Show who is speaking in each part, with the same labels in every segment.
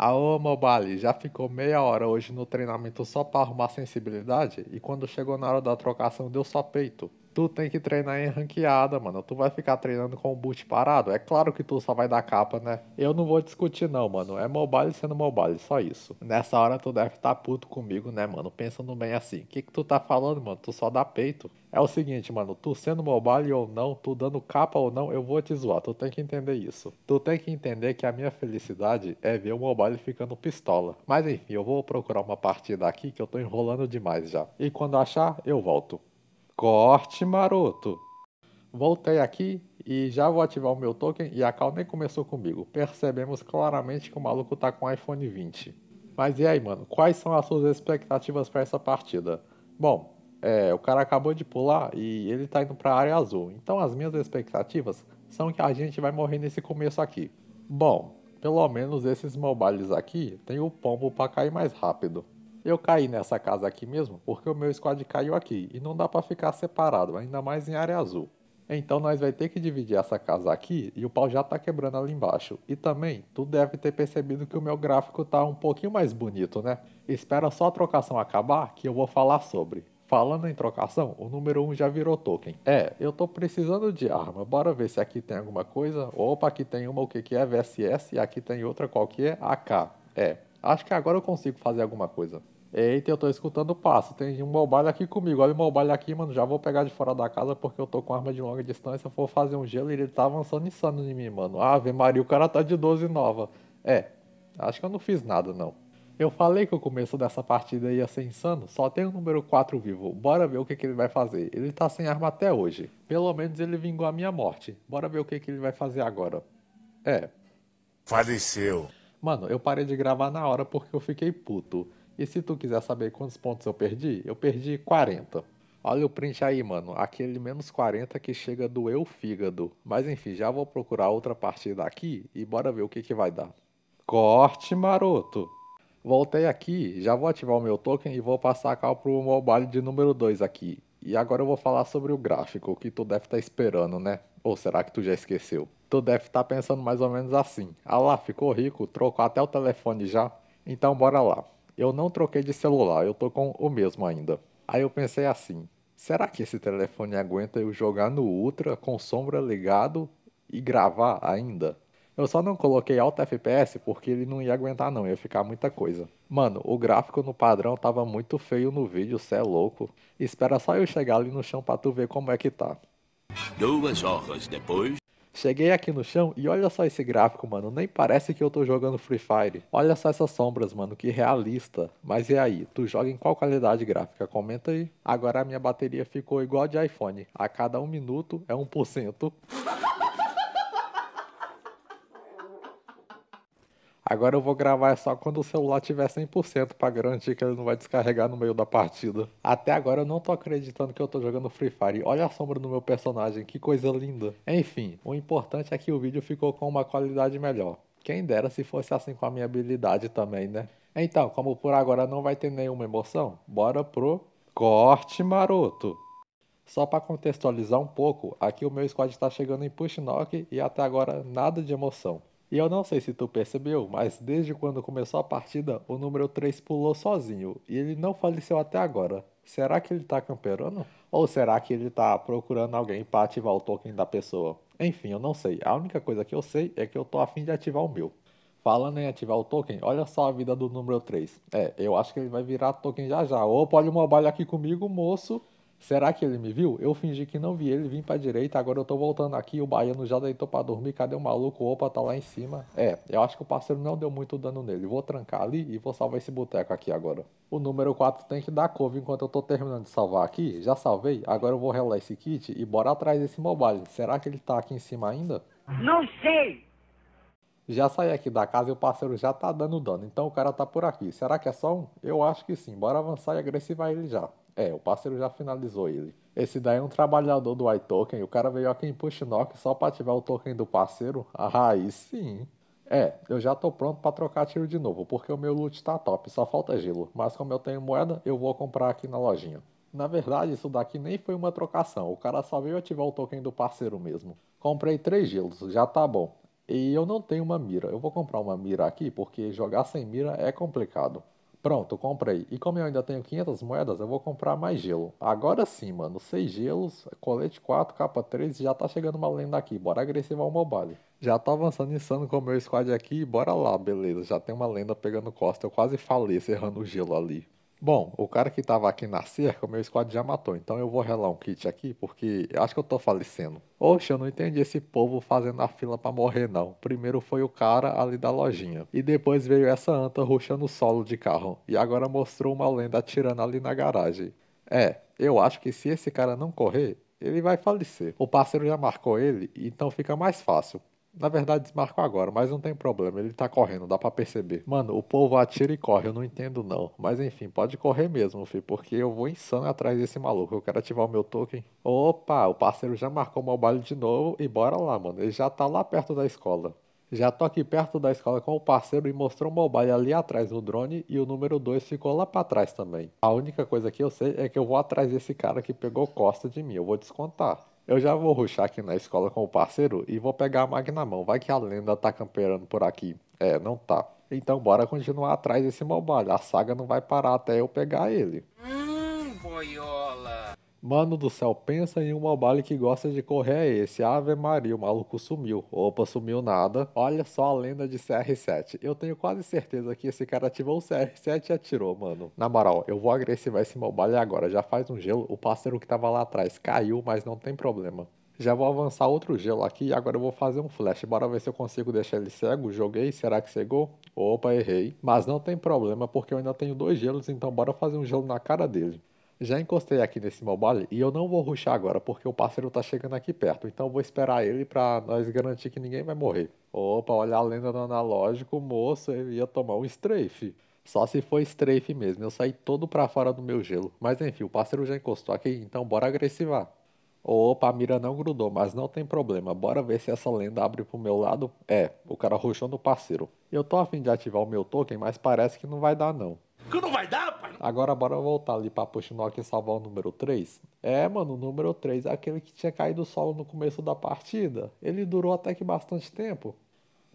Speaker 1: Alô, Mobile, já ficou meia hora hoje no treinamento só para arrumar sensibilidade? E quando chegou na hora da trocação, deu só peito tu tem que treinar em ranqueada, mano. Tu vai ficar treinando com o boot parado? É claro que tu só vai dar capa, né? Eu não vou discutir, não, mano. É mobile sendo mobile, só isso. Nessa hora tu deve estar tá puto comigo, né, mano? Pensando bem assim. O que, que tu tá falando, mano? Tu só dá peito. É o seguinte, mano, tu sendo mobile ou não, tu dando capa ou não, eu vou te zoar. Tu tem que entender isso. Tu tem que entender que a minha felicidade é ver o mobile ficando pistola. Mas enfim, eu vou procurar uma partida aqui que eu tô enrolando demais já. E quando achar, eu volto. Corte maroto. Voltei aqui e já vou ativar o meu token e a call nem começou comigo. Percebemos claramente que o maluco tá com iPhone 20. Mas e aí, mano? Quais são as suas expectativas para essa partida? Bom, é, o cara acabou de pular e ele tá indo pra área azul. Então as minhas expectativas são que a gente vai morrer nesse começo aqui. Bom, pelo menos esses mobiles aqui tem o pombo para cair mais rápido. Eu caí nessa casa aqui mesmo porque o meu squad caiu aqui e não dá para ficar separado, ainda mais em área azul. Então nós vai ter que dividir essa casa aqui e o pau já tá quebrando ali embaixo. E também, tu deve ter percebido que o meu gráfico tá um pouquinho mais bonito, né? Espera só a trocação acabar que eu vou falar sobre. Falando em trocação, o número 1 um já virou token. É, eu tô precisando de arma, bora ver se aqui tem alguma coisa. Opa, aqui tem uma, o que que é? VSS, e aqui tem outra, qual que é? AK. É, Acho que agora eu consigo fazer alguma coisa. Eita, eu tô escutando o passo. Tem um mobile aqui comigo. Olha o mobile aqui, mano. Já vou pegar de fora da casa porque eu tô com arma de longa distância. Vou fazer um gelo e ele tá avançando insano em mim, mano. Ave Maria, o cara tá de 12 nova. É, acho que eu não fiz nada, não. Eu falei que o começo dessa partida ia ser insano, só tem o número 4 vivo. Bora ver o que, que ele vai fazer. Ele tá sem arma até hoje. Pelo menos ele vingou a minha morte. Bora ver o que, que ele vai fazer agora. É. Faleceu. Mano, eu parei de gravar na hora porque eu fiquei puto. E se tu quiser saber quantos pontos eu perdi, eu perdi 40. Olha o print aí, mano. Aquele menos 40 que chega do o fígado. Mas enfim, já vou procurar outra partida aqui e bora ver o que, que vai dar. Corte, maroto! Voltei aqui, já vou ativar o meu token e vou passar a cal pro mobile de número 2 aqui. E agora eu vou falar sobre o gráfico, que tu deve estar tá esperando, né? Ou será que tu já esqueceu? Tu deve estar tá pensando mais ou menos assim. Ah lá, ficou rico, trocou até o telefone já? Então bora lá. Eu não troquei de celular, eu tô com o mesmo ainda. Aí eu pensei assim, será que esse telefone aguenta eu jogar no Ultra com sombra ligado e gravar ainda? Eu só não coloquei alta FPS porque ele não ia aguentar não, ia ficar muita coisa. Mano, o gráfico no padrão tava muito feio no vídeo, cê é louco. Espera só eu chegar ali no chão pra tu ver como é que tá. Duas horas depois... Cheguei aqui no chão e olha só esse gráfico, mano. Nem parece que eu tô jogando Free Fire. Olha só essas sombras, mano, que realista. Mas e aí, tu joga em qual qualidade gráfica? Comenta aí. Agora a minha bateria ficou igual a de iPhone. A cada um minuto é 1%. Agora eu vou gravar só quando o celular tiver 100% para garantir que ele não vai descarregar no meio da partida. Até agora eu não tô acreditando que eu tô jogando Free Fire. Olha a sombra do meu personagem, que coisa linda. Enfim, o importante é que o vídeo ficou com uma qualidade melhor. Quem dera se fosse assim com a minha habilidade também, né? Então, como por agora não vai ter nenhuma emoção, bora pro corte maroto. Só para contextualizar um pouco, aqui o meu squad está chegando em push knock e até agora nada de emoção. E eu não sei se tu percebeu, mas desde quando começou a partida, o número 3 pulou sozinho e ele não faleceu até agora. Será que ele tá camperando? Ou será que ele tá procurando alguém para ativar o token da pessoa? Enfim, eu não sei. A única coisa que eu sei é que eu tô afim de ativar o meu. Falando em ativar o token, olha só a vida do número 3. É, eu acho que ele vai virar token já já. Opa, olha o mobile aqui comigo, moço. Será que ele me viu? Eu fingi que não vi ele, vim pra direita, agora eu tô voltando aqui, o baiano já deitou pra dormir, cadê o maluco? Opa, tá lá em cima. É, eu acho que o parceiro não deu muito dano nele. Vou trancar ali e vou salvar esse boteco aqui agora. O número 4 tem que dar couve enquanto eu tô terminando de salvar aqui. Já salvei, agora eu vou relar esse kit e bora atrás desse mobile. Será que ele tá aqui em cima ainda? Não sei! Já saí aqui da casa e o parceiro já tá dando dano, então o cara tá por aqui. Será que é só um? Eu acho que sim, bora avançar e agressivar ele já. É, o parceiro já finalizou ele. Esse daí é um trabalhador do iToken, o cara veio aqui em Pushnock só pra ativar o token do parceiro? Ah, aí sim. É, eu já tô pronto para trocar tiro de novo, porque o meu loot tá top, só falta gelo. Mas como eu tenho moeda, eu vou comprar aqui na lojinha. Na verdade, isso daqui nem foi uma trocação, o cara só veio ativar o token do parceiro mesmo. Comprei três gelos, já tá bom. E eu não tenho uma mira, eu vou comprar uma mira aqui, porque jogar sem mira é complicado. Pronto, comprei. E como eu ainda tenho 500 moedas, eu vou comprar mais gelo. Agora sim, mano. 6 gelos, colete 4, capa 3, já tá chegando uma lenda aqui. Bora agressivar o mobile. Já tá avançando insano com o meu squad aqui, bora lá, beleza. Já tem uma lenda pegando costa, eu quase falei errando o gelo ali. Bom, o cara que tava aqui na cerca, o meu squad já matou, então eu vou relar um kit aqui porque eu acho que eu tô falecendo. Oxe, eu não entendi esse povo fazendo a fila para morrer não. Primeiro foi o cara ali da lojinha, e depois veio essa anta ruxando o solo de carro, e agora mostrou uma lenda atirando ali na garagem. É, eu acho que se esse cara não correr, ele vai falecer. O parceiro já marcou ele, então fica mais fácil. Na verdade, desmarcou agora, mas não tem problema. Ele tá correndo, dá para perceber. Mano, o povo atira e corre, eu não entendo não. Mas enfim, pode correr mesmo, fi, porque eu vou insano atrás desse maluco. Eu quero ativar o meu token. Opa, o parceiro já marcou o mobile de novo e bora lá, mano. Ele já tá lá perto da escola. Já tô aqui perto da escola com o parceiro e mostrou o mobile ali atrás no drone e o número 2 ficou lá para trás também. A única coisa que eu sei é que eu vou atrás desse cara que pegou costa de mim, eu vou descontar. Eu já vou ruxar aqui na escola com o parceiro e vou pegar a máquina na mão. Vai que a lenda tá camperando por aqui. É, não tá. Então bora continuar atrás desse mobile. A saga não vai parar até eu pegar ele. Hum, boió. Mano do céu, pensa em um mobile que gosta de correr é esse. Ave Maria, o maluco sumiu. Opa, sumiu nada. Olha só a lenda de CR7. Eu tenho quase certeza que esse cara ativou o CR7 e atirou, mano. Na moral, eu vou agressivar esse mobile agora. Já faz um gelo. O pássaro que tava lá atrás caiu, mas não tem problema. Já vou avançar outro gelo aqui e agora eu vou fazer um flash. Bora ver se eu consigo deixar ele cego. Joguei, será que cegou? Opa, errei. Mas não tem problema porque eu ainda tenho dois gelos, então bora fazer um gelo na cara dele. Já encostei aqui nesse mobile e eu não vou ruxar agora porque o parceiro tá chegando aqui perto, então vou esperar ele para nós garantir que ninguém vai morrer. Opa, olha a lenda no analógico, moço, ele ia tomar um strafe. Só se for strafe mesmo, eu saí todo pra fora do meu gelo. Mas enfim, o parceiro já encostou aqui, então bora agressivar. Opa, a mira não grudou, mas não tem problema. Bora ver se essa lenda abre pro meu lado. É, o cara ruxou no parceiro. Eu tô afim de ativar o meu token, mas parece que não vai dar não. Que não vai dar, Agora bora voltar ali pra Pushnock e salvar o número 3. É, mano, o número 3 é aquele que tinha caído solo no começo da partida. Ele durou até que bastante tempo.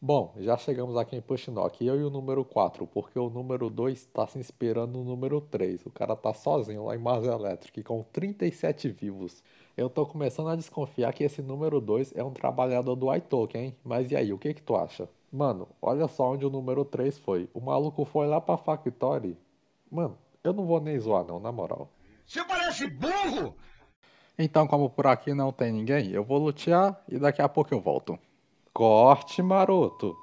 Speaker 1: Bom, já chegamos aqui em Pushnock, eu e o número 4, porque o número 2 tá se inspirando no número 3. O cara tá sozinho lá em Mars Electric com 37 vivos. Eu tô começando a desconfiar que esse número 2 é um trabalhador do iToken, hein? Mas e aí, o que que tu acha? Mano, olha só onde o número 3 foi. O maluco foi lá pra Factory. Mano, eu não vou nem zoar, não, na moral. Você parece burro! Então, como por aqui não tem ninguém, eu vou lutear e daqui a pouco eu volto. Corte, maroto!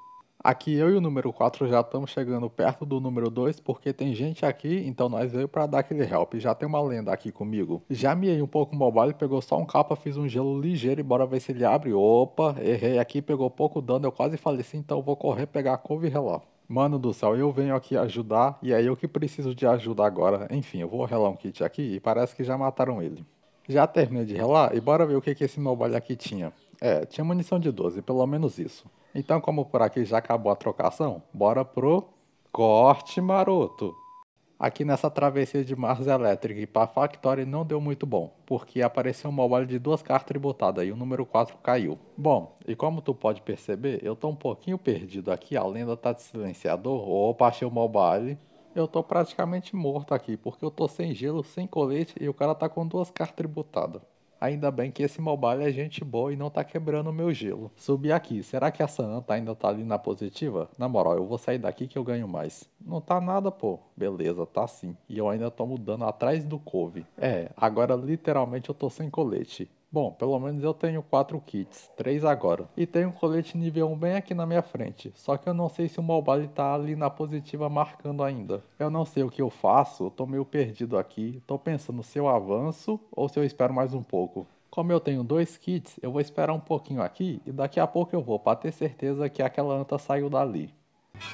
Speaker 1: Aqui eu e o número 4 já estamos chegando perto do número 2 porque tem gente aqui, então nós veio para dar aquele help. Já tem uma lenda aqui comigo. Já miei um pouco o mobile, pegou só um capa, fiz um gelo ligeiro e bora ver se ele abre. Opa, errei aqui, pegou pouco dano, eu quase faleci, então vou correr, pegar a couve e relógio. Mano do céu, eu venho aqui ajudar e é eu que preciso de ajuda agora. Enfim, eu vou relar um kit aqui e parece que já mataram ele. Já terminei de relar e bora ver o que, que esse mobile aqui tinha. É, tinha munição de 12, pelo menos isso. Então, como por aqui já acabou a trocação, bora pro corte maroto aqui nessa travessia de Mars Electric para Factory não deu muito bom, porque apareceu um mobile de duas cartas tributadas e o número 4 caiu. Bom, e como tu pode perceber, eu tô um pouquinho perdido aqui, além da tá de silenciador, ou baixei o mobile, eu tô praticamente morto aqui, porque eu tô sem gelo, sem colete e o cara tá com duas cartas tributadas. Ainda bem que esse mobile é gente boa e não tá quebrando o meu gelo. Subi aqui, será que a anta ainda tá ali na positiva? Na moral, eu vou sair daqui que eu ganho mais. Não tá nada, pô. Beleza, tá sim. E eu ainda tô mudando atrás do couve. É, agora literalmente eu tô sem colete. Bom, pelo menos eu tenho quatro kits, três agora. E tenho um colete nível 1 bem aqui na minha frente, só que eu não sei se o mobile tá ali na positiva marcando ainda. Eu não sei o que eu faço, Estou tô meio perdido aqui, tô pensando se eu avanço ou se eu espero mais um pouco. Como eu tenho dois kits, eu vou esperar um pouquinho aqui e daqui a pouco eu vou para ter certeza que aquela anta saiu dali.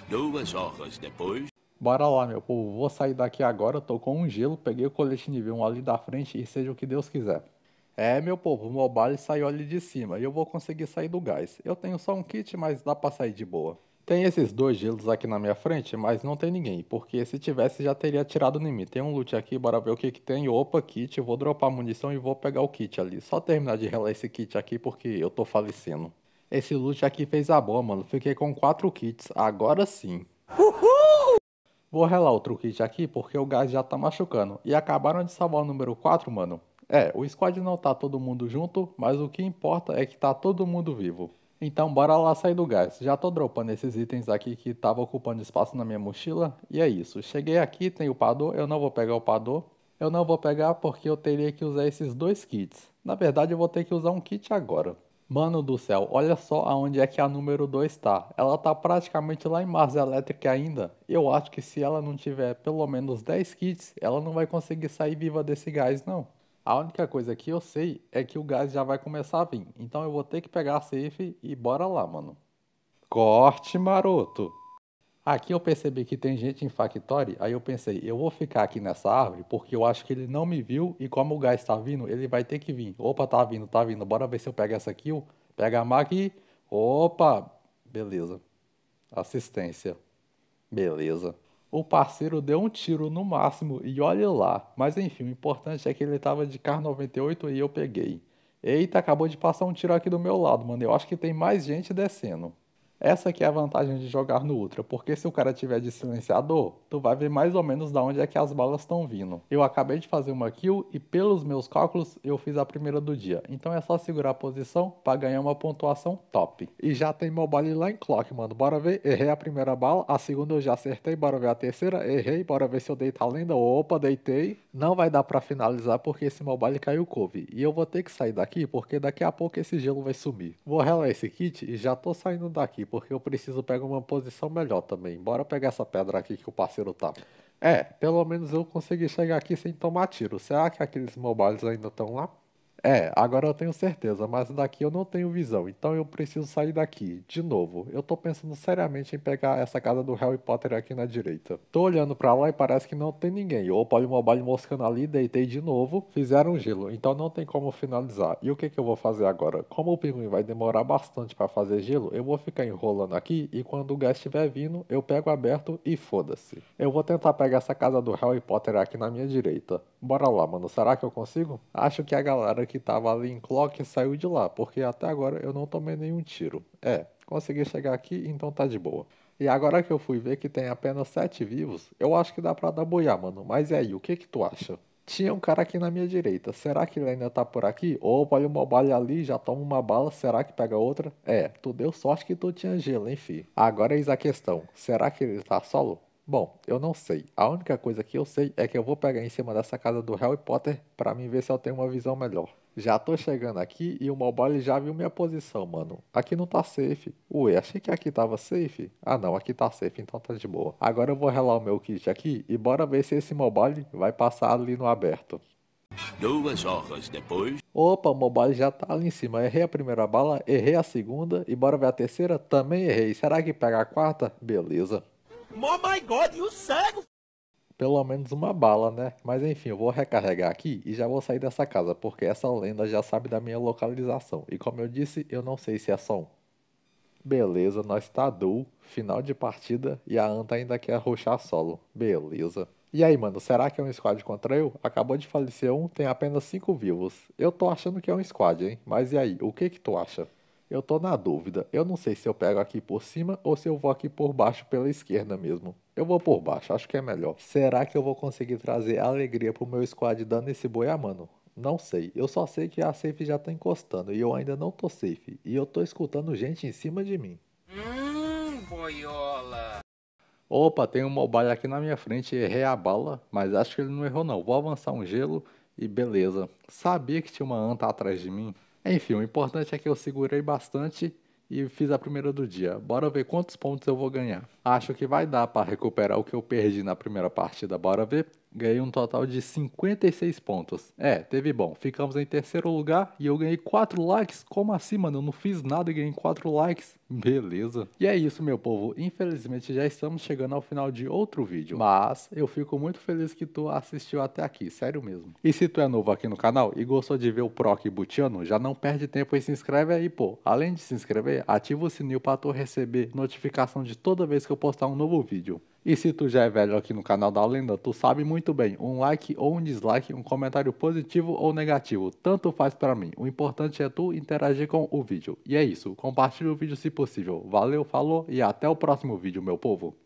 Speaker 1: Duas horas depois. Bora lá, meu povo, vou sair daqui agora, tô com um gelo, peguei o colete nível 1 ali da frente e seja o que Deus quiser. É, meu povo, o mobile saiu ali de cima e eu vou conseguir sair do gás. Eu tenho só um kit, mas dá pra sair de boa. Tem esses dois gelos aqui na minha frente, mas não tem ninguém, porque se tivesse já teria atirado em mim. Tem um loot aqui, bora ver o que que tem. Opa, kit, vou dropar munição e vou pegar o kit ali. Só terminar de relar esse kit aqui porque eu tô falecendo. Esse loot aqui fez a boa, mano. Fiquei com quatro kits, agora sim. Uhul! Vou relar outro kit aqui porque o gás já tá machucando. E acabaram de salvar o número 4, mano. É, o squad não tá todo mundo junto, mas o que importa é que tá todo mundo vivo. Então bora lá sair do gás. Já tô dropando esses itens aqui que tava ocupando espaço na minha mochila. E é isso. Cheguei aqui, tem o Pador, eu não vou pegar o Pador. Eu não vou pegar porque eu teria que usar esses dois kits. Na verdade eu vou ter que usar um kit agora. Mano do céu, olha só aonde é que a número 2 tá. Ela tá praticamente lá em Mars Electric ainda. Eu acho que se ela não tiver pelo menos 10 kits, ela não vai conseguir sair viva desse gás não. A única coisa que eu sei é que o gás já vai começar a vir, então eu vou ter que pegar a safe e bora lá, mano. Corte maroto! Aqui eu percebi que tem gente em Factory, aí eu pensei, eu vou ficar aqui nessa árvore porque eu acho que ele não me viu e como o gás tá vindo, ele vai ter que vir. Opa, tá vindo, tá vindo, bora ver se eu pego essa kill. Pega a Mac. e... Opa! Beleza. Assistência. Beleza o parceiro deu um tiro no máximo e olhe lá. Mas enfim, o importante é que ele tava de carro 98 e eu peguei. Eita, acabou de passar um tiro aqui do meu lado, mano. Eu acho que tem mais gente descendo. Essa aqui é a vantagem de jogar no Ultra, porque se o cara tiver de silenciador, tu vai ver mais ou menos da onde é que as balas estão vindo. Eu acabei de fazer uma kill e pelos meus cálculos eu fiz a primeira do dia, então é só segurar a posição para ganhar uma pontuação top. E já tem mobile lá em clock, mano, bora ver, errei a primeira bala, a segunda eu já acertei, bora ver a terceira, errei, bora ver se eu deito a lenda, opa, deitei. Não vai dar para finalizar porque esse mobile caiu couve, e eu vou ter que sair daqui porque daqui a pouco esse gelo vai sumir. Vou relar esse kit e já tô saindo daqui porque eu preciso pegar uma posição melhor também. Bora pegar essa pedra aqui que o parceiro tá. É, pelo menos eu consegui chegar aqui sem tomar tiro. Será que aqueles mobiles ainda estão lá? É, agora eu tenho certeza, mas daqui eu não tenho visão, então eu preciso sair daqui. De novo, eu tô pensando seriamente em pegar essa casa do Harry Potter aqui na direita. Tô olhando pra lá e parece que não tem ninguém. Ou Polymobile moscando ali, deitei de novo, fizeram gelo, então não tem como finalizar. E o que, que eu vou fazer agora? Como o pinguim vai demorar bastante para fazer gelo, eu vou ficar enrolando aqui e quando o gás estiver vindo, eu pego aberto e foda-se. Eu vou tentar pegar essa casa do Harry Potter aqui na minha direita. Bora lá, mano, será que eu consigo? Acho que a galera que estava ali em clock saiu de lá, porque até agora eu não tomei nenhum tiro. É, consegui chegar aqui, então tá de boa. E agora que eu fui ver que tem apenas sete vivos, eu acho que dá pra dar boia, mano. Mas e aí, o que que tu acha? Tinha um cara aqui na minha direita. Será que ele ainda tá por aqui? Opa, olha uma bala ali, já toma uma bala. Será que pega outra? É, tu deu sorte que tu tinha gelo, enfim. Agora eis a questão. Será que ele tá solo? Bom, eu não sei. A única coisa que eu sei é que eu vou pegar em cima dessa casa do Harry Potter para mim ver se eu tenho uma visão melhor. Já tô chegando aqui e o mobile já viu minha posição, mano. Aqui não tá safe. Ué, achei que aqui tava safe. Ah não, aqui tá safe, então tá de boa. Agora eu vou relar o meu kit aqui e bora ver se esse mobile vai passar ali no aberto. Duas horas depois. Opa, o mobile já tá ali em cima. Errei a primeira bala, errei a segunda e bora ver a terceira? Também errei. Será que pega a quarta? Beleza. Oh my god, e o cego? Pelo menos uma bala, né? Mas enfim, eu vou recarregar aqui e já vou sair dessa casa, porque essa lenda já sabe da minha localização. E como eu disse, eu não sei se é som. Beleza, nós tá duo, final de partida e a Anta ainda quer roxar solo. Beleza. E aí, mano, será que é um squad contra eu? Acabou de falecer um, tem apenas 5 vivos. Eu tô achando que é um squad, hein? Mas e aí, o que que tu acha? Eu tô na dúvida. Eu não sei se eu pego aqui por cima ou se eu vou aqui por baixo pela esquerda mesmo. Eu vou por baixo, acho que é melhor. Será que eu vou conseguir trazer alegria pro meu squad dando esse boi a mano? Não sei, eu só sei que a safe já tá encostando e eu ainda não tô safe. E eu tô escutando gente em cima de mim. Hum, boiola! Opa, tem um mobile aqui na minha frente, errei a bala, mas acho que ele não errou não. Vou avançar um gelo e beleza. Sabia que tinha uma anta atrás de mim? Enfim, o importante é que eu segurei bastante e fiz a primeira do dia. Bora ver quantos pontos eu vou ganhar. Acho que vai dar para recuperar o que eu perdi na primeira partida. Bora ver ganhei um total de 56 pontos. É, teve bom. Ficamos em terceiro lugar e eu ganhei 4 likes. Como assim, mano? Eu não fiz nada e ganhei 4 likes. Beleza. E é isso, meu povo. Infelizmente já estamos chegando ao final de outro vídeo. Mas eu fico muito feliz que tu assistiu até aqui, sério mesmo. E se tu é novo aqui no canal e gostou de ver o Proc Butiano, já não perde tempo e se inscreve aí, pô. Além de se inscrever, ativa o sininho para tu receber notificação de toda vez que eu postar um novo vídeo. E se tu já é velho aqui no canal da Lenda, tu sabe muito bem, um like ou um dislike, um comentário positivo ou negativo, tanto faz para mim. O importante é tu interagir com o vídeo. E é isso, compartilha o vídeo se possível. Valeu, falou e até o próximo vídeo, meu povo.